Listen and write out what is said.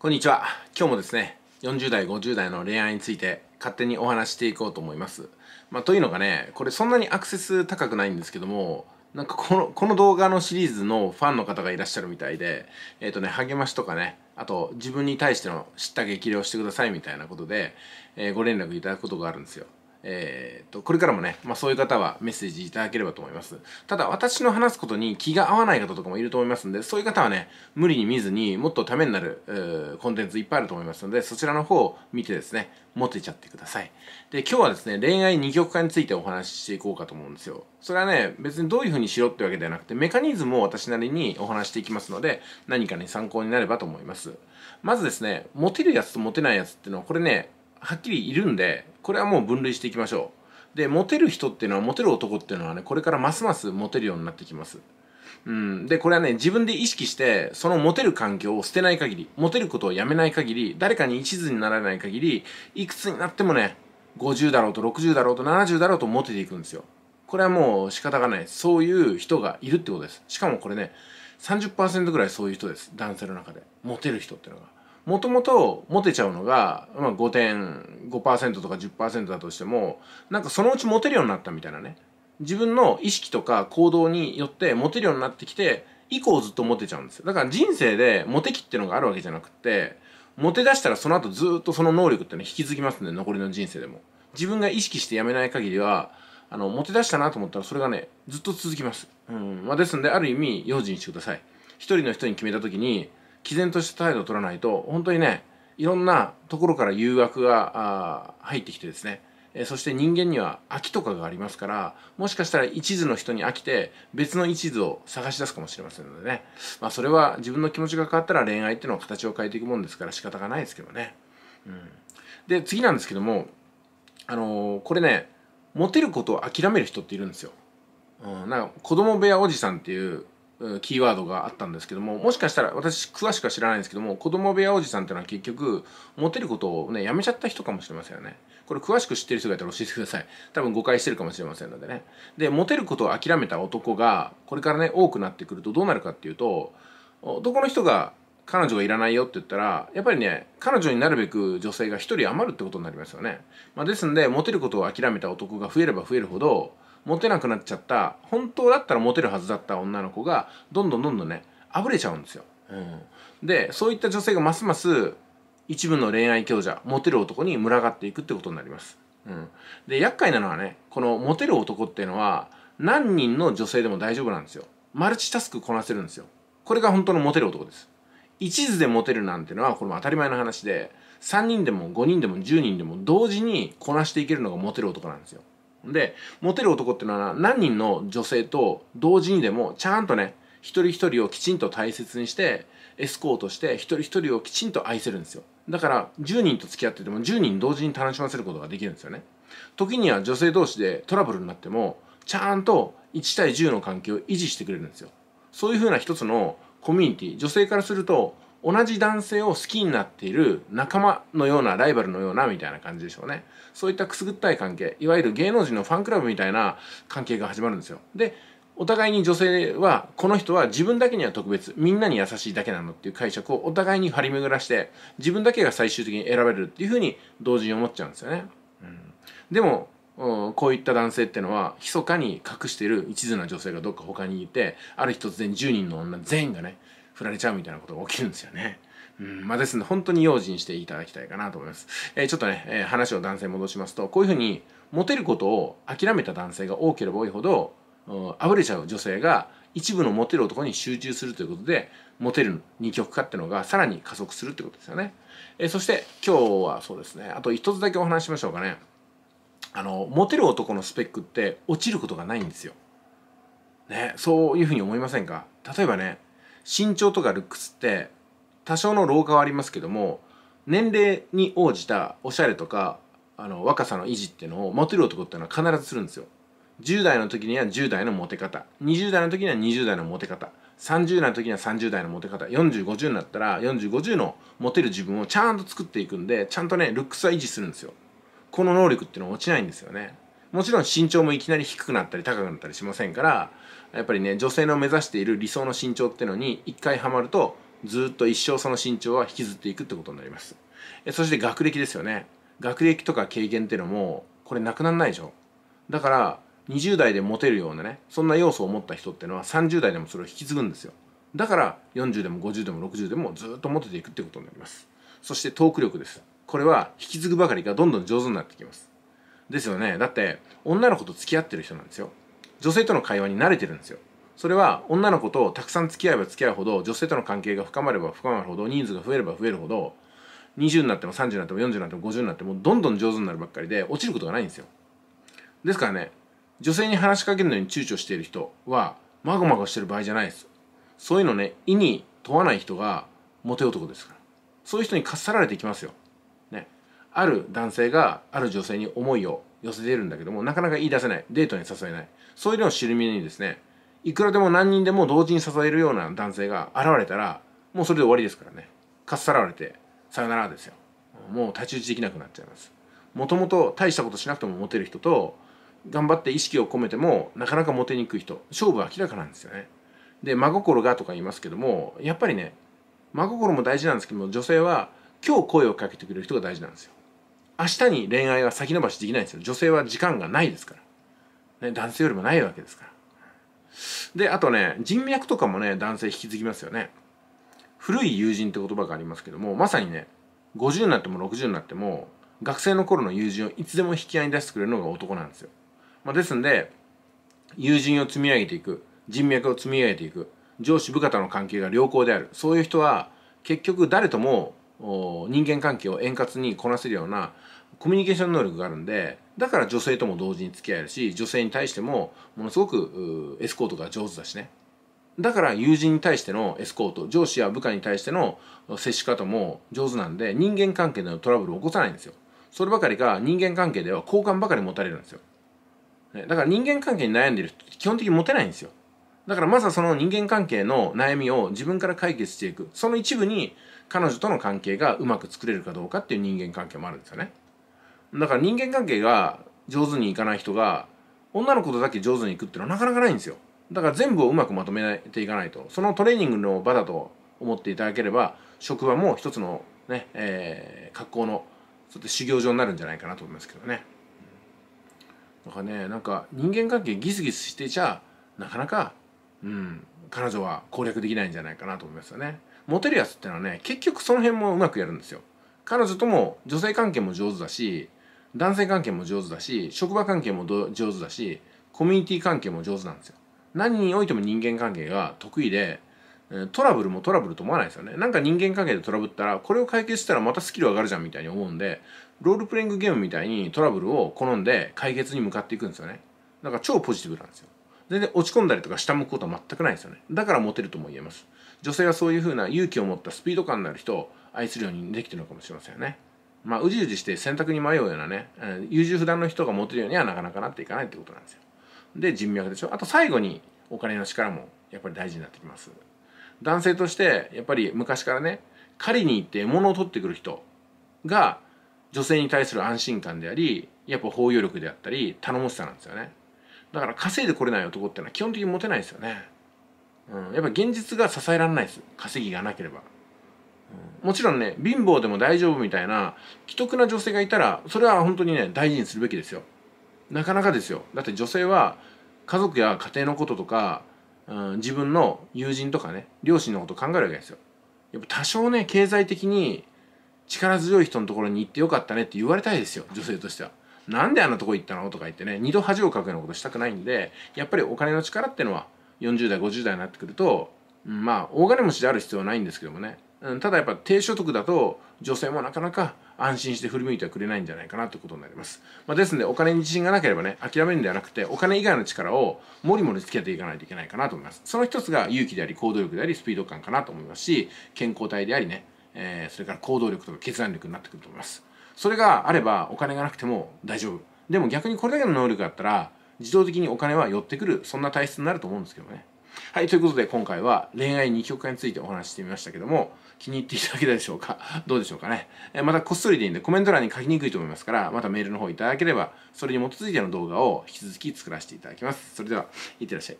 こんにちは今日もですね40代50代の恋愛について勝手にお話していこうと思います、まあ、というのがねこれそんなにアクセス高くないんですけどもなんかこのこの動画のシリーズのファンの方がいらっしゃるみたいでえっ、ー、とね励ましとかねあと自分に対しての知った激励をしてくださいみたいなことで、えー、ご連絡いただくことがあるんですよえーと、これからもね、まあ、そういう方はメッセージいただければと思います。ただ、私の話すことに気が合わない方とかもいると思いますので、そういう方はね、無理に見ずにもっとためになる、えー、コンテンツいっぱいあると思いますので、そちらの方を見てですね、モテちゃってください。で、今日はですね、恋愛二極化についてお話ししていこうかと思うんですよ。それはね、別にどういう風にしろってわけではなくて、メカニズムを私なりにお話していきますので、何かに参考になればと思います。まずですね、モテるやつとモテないやつっていうのは、これね、はっきりいるんでこれはもう分類していきましょうでモテる人っていうのはモテる男っていうのはねこれからますますモテるようになってきますうん、でこれはね自分で意識してそのモテる環境を捨てない限りモテることをやめない限り誰かに一途にならない限りいくつになってもね50だろうと60だろうと70だろうとモテていくんですよこれはもう仕方がないそういう人がいるってことですしかもこれね30%ぐらいそういう人です男性の中でモテる人っていうのがもともと持てちゃうのが、まあ、5.5%とか10%だとしてもなんかそのうち持てるようになったみたいなね自分の意識とか行動によって持てるようになってきて以降ずっと持てちゃうんですよだから人生でモテ期っていうのがあるわけじゃなくて持て出したらその後ずっとその能力ってね引き継ぎますんで残りの人生でも自分が意識してやめない限りはあの持て出したなと思ったらそれがねずっと続きますうんまあですんである意味用心してください一人の人に決めた時に毅然とした態度を取らないと本当にねいろんなところから誘惑が入ってきてですねそして人間には飽きとかがありますから、もしかしたら一途の人に飽きて別の一途を探し出すかもしれませんのでね。まあそれは自分の気持ちが変わったら恋愛っていうのは形を変えていくもんですから仕方がないですけどね。うん。で、次なんですけども、あのー、これね、モテることを諦める人っているんですよ。うん、なんか子供部屋おじさんっていうキーワードがあったんですけどももしかしたら私詳しくは知らないんですけども子供部屋おじさんっていうのは結局モテることをねやめちゃった人かもしれませんよねこれ詳しく知ってる人がいたら教えてください多分誤解してるかもしれませんのでねでモテることを諦めた男がこれからね多くなってくるとどうなるかっていうと男の人が彼女がいらないよって言ったらやっぱりね彼女になるべく女性が1人余るってことになりますよね、まあ、ですんでモテることを諦めた男が増えれば増えるほどモテなくなっちゃった本当だったらモテるはずだった女の子がどんどんどんどんねあぶれちゃうんですよ、うん、でそういった女性がますます一部の恋愛強者モテる男に群がっていくってことになります、うん、で厄介なのはねこのモテる男っていうのは何人の女性でも大丈夫なんですよマルチタスクこなせるんですよこれが本当のモテる男です一途でモテるなんてのはこれも当たり前の話で3人でも5人でも10人でも同時にこなしていけるのがモテる男なんですよでモテる男っていうのは何人の女性と同時にでもちゃんとね一人一人をきちんと大切にしてエスコートして一人一人をきちんと愛せるんですよだから10人と付き合ってても10人同時に楽しませることができるんですよね時には女性同士でトラブルになってもちゃんと1対10の関係を維持してくれるんですよそういうふうな一つのコミュニティ女性からすると同じ男性を好きになっている仲間のようなライバルのようなみたいな感じでしょうねそういったくすぐったい関係いわゆる芸能人のファンクラブみたいな関係が始まるんですよでお互いに女性はこの人は自分だけには特別みんなに優しいだけなのっていう解釈をお互いに張り巡らして自分だけが最終的に選べるっていうふうに同時に思っちゃうんですよね、うん、でもこういった男性ってのは密かに隠している一途な女性がどっか他にいてある日突然10人の女全員がね振られちゃうみたいなことが起きるんですよね。うん、まあですので、本当に用心していただきたいかなと思います。えー、ちょっとね、えー、話を男性戻しますと、こういうふうに、モテることを諦めた男性が多ければ多いほど、あぶれちゃう女性が、一部のモテる男に集中するということで、モテる二極化ってのがさらに加速するってことですよね。えー、そして、今日はそうですね、あと一つだけお話しましょうかね。あの、モテる男のスペックって落ちることがないんですよ。ね、そういうふうに思いませんか例えばね、身長とかルックスって多少の老化はありますけども年齢に応じたおしゃれとかあの若さの維持っていうのをモテる男っていうのは必ずするんですよ10代の時には10代のモテ方20代の時には20代のモテ方30代の時には30代のモテ方4050になったら4050のモテる自分をちゃんと作っていくんでちゃんとねルックスは維持するんですよこの能力っていうのは落ちないんですよねもちろん身長もいきなり低くなったり高くなったりしませんからやっぱりね女性の目指している理想の身長ってのに一回ハマるとずっと一生その身長は引きずっていくってことになりますそして学歴ですよね学歴とか経験っていうのもこれなくなんないでしょだから20代でモテるようなねそんな要素を持った人ってのは30代でもそれを引き継ぐんですよだから40でも50でも60でもずっとモテていくってことになりますそしてトーク力ですこれは引き継ぐばかりがどんどん上手になってきますですよねだって女の子と付き合ってる人なんですよ女性との会話に慣れてるんですよそれは女の子とたくさん付き合えば付き合うほど女性との関係が深まれば深まるほど人数が増えれば増えるほど20になっても30になっても40になっても50になってもどんどん上手になるばっかりで落ちることがないんですよですからね女性に話しかけるのに躊躇している人はまごまごしてる場合じゃないですそういうのね意に問わない人がモテ男ですからそういう人にかっさられていきますよ、ね、ある男性がある女性に思いを寄せているんだけどもなかなか言い出せないデートに誘えないそういうのをる身にですねいくらでも何人でも同時に支えるような男性が現れたらもうそれで終わりですからねかっさらわれてさよならですよもう太刀打ちできなくなっちゃいますもともと大したことしなくてもモテる人と頑張って意識を込めてもなかなかモテにくい人勝負は明らかなんですよねで真心がとか言いますけどもやっぱりね真心も大事なんですけども女性は今日声をかけてくれる人が大事なんですよ明日に恋愛は先延ばしできないんですよ女性は時間がないですからね、男性よりもないわけですから。で、あとね、人脈とかもね、男性引き継ぎますよね。古い友人って言葉がありますけども、まさにね、50になっても60になっても、学生の頃の友人をいつでも引き合いに出してくれるのが男なんですよ。まあ、ですんで、友人を積み上げていく、人脈を積み上げていく、上司部下との関係が良好である。そういう人は、結局誰とも人間関係を円滑にこなせるようなコミュニケーション能力があるんでだから女性とも同時に付き合えるし女性に対してもものすごくエスコートが上手だしねだから友人に対してのエスコート上司や部下に対しての接し方も上手なんで人間関係でのトラブルを起こさないんですよそればかりか人間関係では好感ばかり持たれるんですよだから人間関係に悩んでる人って基本的に持てないんですよだからまずはその人間関係の悩みを自分から解決していくその一部に彼女との関係がうまく作れるかどうかっていう人間関係もあるんですよねだから人間関係が上手にいかない人が女の子とだけ上手にいくっていうのはなかなかないんですよだから全部をうまくまとめていかないとそのトレーニングの場だと思っていただければ職場も一つのね、えー、格好のちょっと修行場になるんじゃないかなと思いますけどねだからねなんか人間関係ギスギスしてちゃなかなかうん彼女は攻略できないんじゃないかなと思いますよねモテるやつってのはね結局その辺もうまくやるんですよ彼女とも女性関係も上手だし男性関係も上手だし職場関係も上手だしコミュニティ関係も上手なんですよ何においても人間関係が得意でトラブルもトラブルと思わないですよねなんか人間関係でトラブったらこれを解決したらまたスキル上がるじゃんみたいに思うんでロールプレイングゲームみたいにトラブルを好んで解決に向かっていくんですよねだから超ポジティブなんですよ全然落ち込んだりとか下向くことは全くないですよねだからモテるとも言えます女性はそういう風な勇気を持ったスピード感のある人を愛するようにできてるのかもしれませんよねまあ、うじうじして選択に迷うようなね、優柔不断の人が持てるようにはなかなかなっていかないってことなんですよ。で、人脈でしょ。あと最後にお金の力もやっぱり大事になってきます。男性として、やっぱり昔からね、狩りに行って獲物を取ってくる人が女性に対する安心感であり、やっぱ包容力であったり、頼もしさなんですよね。だから稼いでこれない男ってのは基本的に持てないですよね。うん、やっぱ現実が支えられないです。稼ぎがなければ。もちろんね貧乏でも大丈夫みたいな既得な女性がいたらそれは本当にね大事にするべきですよなかなかですよだって女性は家族や家庭のこととか、うん、自分の友人とかね両親のこと考えるわけですよやっぱ多少ね経済的に力強い人のところに行ってよかったねって言われたいですよ女性としては。なんであんなとこ行ったのとか言ってね二度恥をかくようなことしたくないんでやっぱりお金の力ってのは40代50代になってくると、うん、まあ大金持ちである必要はないんですけどもねうん、ただやっぱ低所得だと女性もなかなか安心して振り向いてはくれないんじゃないかなってことになります、まあ、ですのでお金に自信がなければね諦めるんではなくてお金以外の力をもりもりつけていかないといけないかなと思いますその一つが勇気であり行動力でありスピード感かなと思いますし健康体でありね、えー、それから行動力とか決断力になってくると思いますそれがあればお金がなくても大丈夫でも逆にこれだけの能力があったら自動的にお金は寄ってくるそんな体質になると思うんですけどねはい、ということで今回は恋愛二極化についてお話ししてみましたけども、気に入っていただけたでしょうかどうでしょうかね、えまたこっそりでいいんでコメント欄に書きにくいと思いますから、またメールの方いただければ、それに基づいての動画を引き続き作らせていただきます。それでは、いってらっしゃい。